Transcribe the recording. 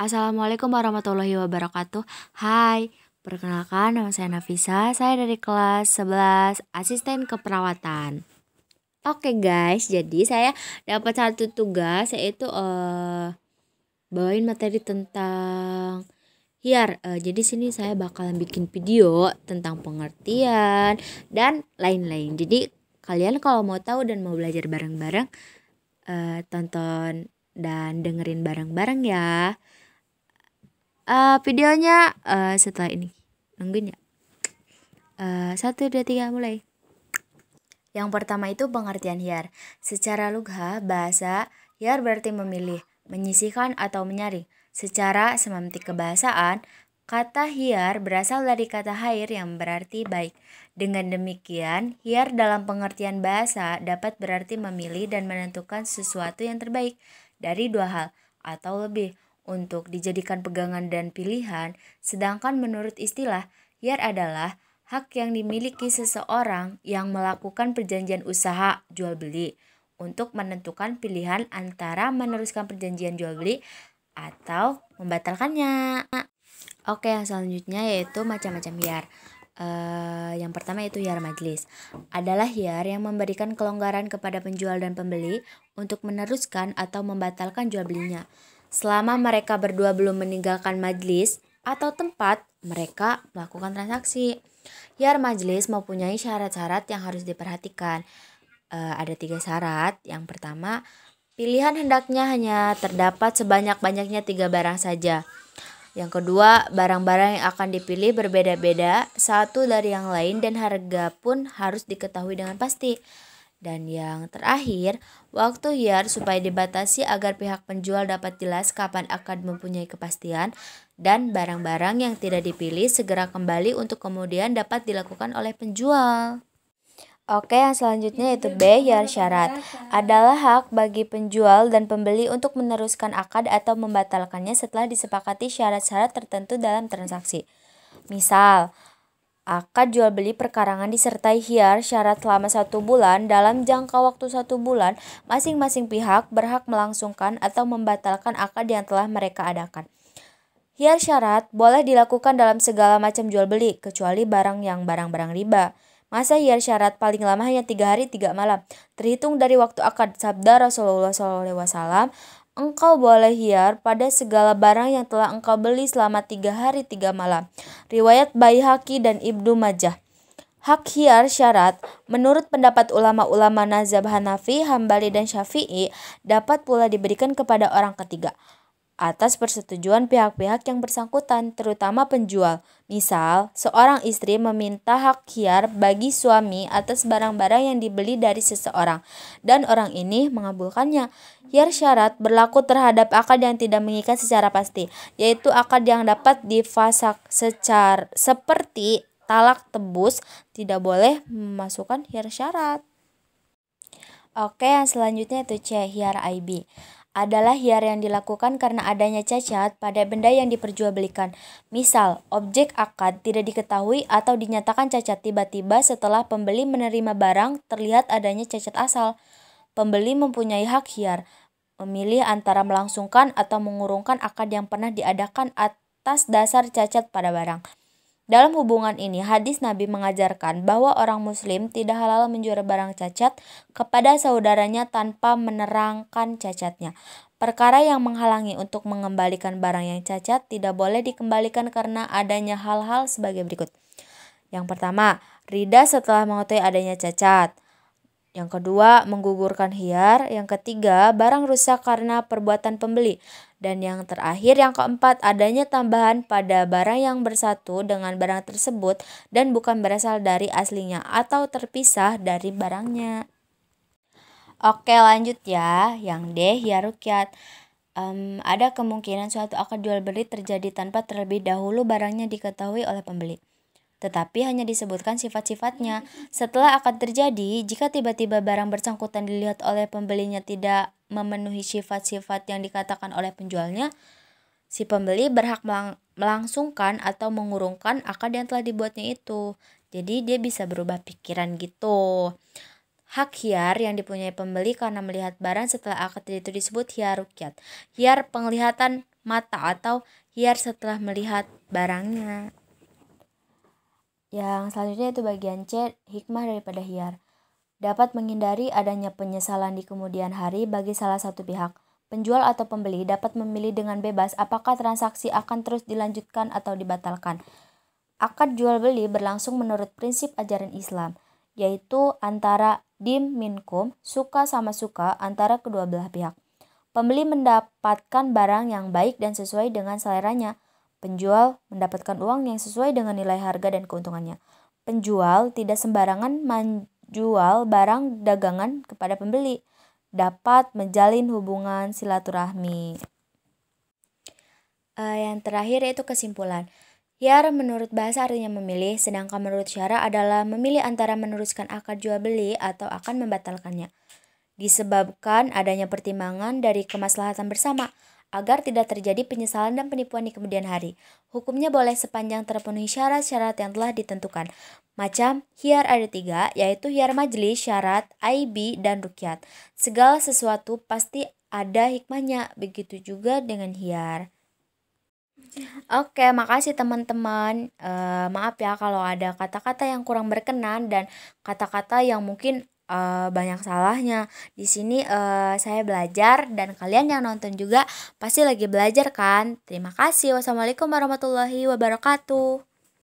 Assalamualaikum warahmatullahi wabarakatuh. Hai, perkenalkan nama saya Nafisa. Saya dari kelas 11, asisten keperawatan. Oke guys, jadi saya dapat satu tugas yaitu uh, bawain materi tentang hiar. Uh, jadi sini saya bakalan bikin video tentang pengertian dan lain-lain. Jadi kalian kalau mau tahu dan mau belajar bareng-bareng uh, tonton dan dengerin bareng-bareng ya uh, videonya uh, setelah ini nungguin ya eh, satu dua tiga mulai yang pertama itu pengertian hiar secara lugha bahasa hiar berarti memilih menyisihkan atau menyaring secara semantik kebahasaan Kata hiar berasal dari kata hair yang berarti baik. Dengan demikian, hiar dalam pengertian bahasa dapat berarti memilih dan menentukan sesuatu yang terbaik dari dua hal atau lebih untuk dijadikan pegangan dan pilihan, sedangkan menurut istilah, yar adalah hak yang dimiliki seseorang yang melakukan perjanjian usaha jual beli untuk menentukan pilihan antara meneruskan perjanjian jual beli atau membatalkannya. Oke, yang selanjutnya yaitu macam-macam yar. Uh, yang pertama itu hiar majelis adalah hiar yang memberikan kelonggaran kepada penjual dan pembeli untuk meneruskan atau membatalkan jual belinya. Selama mereka berdua belum meninggalkan majelis atau tempat, mereka melakukan transaksi. Yar majelis mempunyai syarat-syarat yang harus diperhatikan. E, ada tiga syarat. Yang pertama, pilihan hendaknya hanya terdapat sebanyak-banyaknya tiga barang saja. Yang kedua, barang-barang yang akan dipilih berbeda-beda satu dari yang lain dan harga pun harus diketahui dengan pasti. Dan yang terakhir, waktu hiar supaya dibatasi agar pihak penjual dapat jelas kapan akan mempunyai kepastian dan barang-barang yang tidak dipilih segera kembali untuk kemudian dapat dilakukan oleh penjual. Oke, yang selanjutnya yaitu B, yar syarat. Adalah hak bagi penjual dan pembeli untuk meneruskan akad atau membatalkannya setelah disepakati syarat-syarat tertentu dalam transaksi. Misal, Akad jual beli perkarangan disertai hiar syarat selama satu bulan dalam jangka waktu satu bulan masing-masing pihak berhak melangsungkan atau membatalkan akad yang telah mereka adakan. Hiar syarat boleh dilakukan dalam segala macam jual beli kecuali barang yang barang-barang riba. Masa hiar syarat paling lama hanya tiga hari tiga malam terhitung dari waktu akad sabda Rasulullah SAW Engkau boleh hiar pada segala barang yang telah engkau beli selama tiga hari tiga malam. Riwayat Baihaki dan Ibnu Majah. Hak hiar syarat, menurut pendapat ulama-ulama Nazab Hanafi, Hambali, dan Syafi'i, dapat pula diberikan kepada orang ketiga atas persetujuan pihak-pihak yang bersangkutan, terutama penjual. Misal, seorang istri meminta hak hiar bagi suami atas barang-barang yang dibeli dari seseorang, dan orang ini mengabulkannya. Hiar syarat berlaku terhadap akad yang tidak mengikat secara pasti, yaitu akad yang dapat difasak secara seperti talak tebus, tidak boleh memasukkan hiar syarat. Oke, yang selanjutnya itu C, hiar IB adalah hiar yang dilakukan karena adanya cacat pada benda yang diperjualbelikan. Misal, objek akad tidak diketahui atau dinyatakan cacat tiba-tiba setelah pembeli menerima barang terlihat adanya cacat asal. Pembeli mempunyai hak hiar, memilih antara melangsungkan atau mengurungkan akad yang pernah diadakan atas dasar cacat pada barang. Dalam hubungan ini, hadis Nabi mengajarkan bahwa orang muslim tidak halal menjual barang cacat kepada saudaranya tanpa menerangkan cacatnya. Perkara yang menghalangi untuk mengembalikan barang yang cacat tidak boleh dikembalikan karena adanya hal-hal sebagai berikut. Yang pertama, rida setelah mengetahui adanya cacat. Yang kedua, menggugurkan hiar. Yang ketiga, barang rusak karena perbuatan pembeli. Dan yang terakhir, yang keempat, adanya tambahan pada barang yang bersatu dengan barang tersebut dan bukan berasal dari aslinya atau terpisah dari barangnya. Oke, lanjut ya. Yang D, ya rukyat. Um, ada kemungkinan suatu akad jual beli terjadi tanpa terlebih dahulu barangnya diketahui oleh pembeli tetapi hanya disebutkan sifat-sifatnya. Setelah akad terjadi, jika tiba-tiba barang bersangkutan dilihat oleh pembelinya tidak memenuhi sifat-sifat yang dikatakan oleh penjualnya, si pembeli berhak melangsungkan atau mengurungkan akad yang telah dibuatnya itu. Jadi dia bisa berubah pikiran gitu. Hak hiar yang dipunyai pembeli karena melihat barang setelah akad itu disebut hiar rukyat. Hiar penglihatan mata atau hiar setelah melihat barangnya. Yang selanjutnya itu bagian C, hikmah daripada hiar dapat menghindari adanya penyesalan di kemudian hari bagi salah satu pihak. Penjual atau pembeli dapat memilih dengan bebas apakah transaksi akan terus dilanjutkan atau dibatalkan. Akad jual beli berlangsung menurut prinsip ajaran Islam, yaitu antara dim kum suka sama suka antara kedua belah pihak. Pembeli mendapatkan barang yang baik dan sesuai dengan seleranya. Penjual mendapatkan uang yang sesuai dengan nilai harga dan keuntungannya. Penjual tidak sembarangan jual barang dagangan kepada pembeli, dapat menjalin hubungan silaturahmi. Uh, yang terakhir yaitu kesimpulan. Yar menurut bahasa artinya memilih, sedangkan menurut syara adalah memilih antara meneruskan akad jual beli atau akan membatalkannya. Disebabkan adanya pertimbangan dari kemaslahatan bersama, agar tidak terjadi penyesalan dan penipuan di kemudian hari. Hukumnya boleh sepanjang terpenuhi syarat-syarat yang telah ditentukan. Macam hiar ada tiga, yaitu hiar majelis, syarat, IB, dan rukyat. Segala sesuatu pasti ada hikmahnya, begitu juga dengan hiar. Oke, okay, makasih teman-teman. Uh, maaf ya kalau ada kata-kata yang kurang berkenan dan kata-kata yang mungkin uh, banyak salahnya. Di sini uh, saya belajar dan kalian yang nonton juga pasti lagi belajar kan. Terima kasih. Wassalamualaikum warahmatullahi wabarakatuh.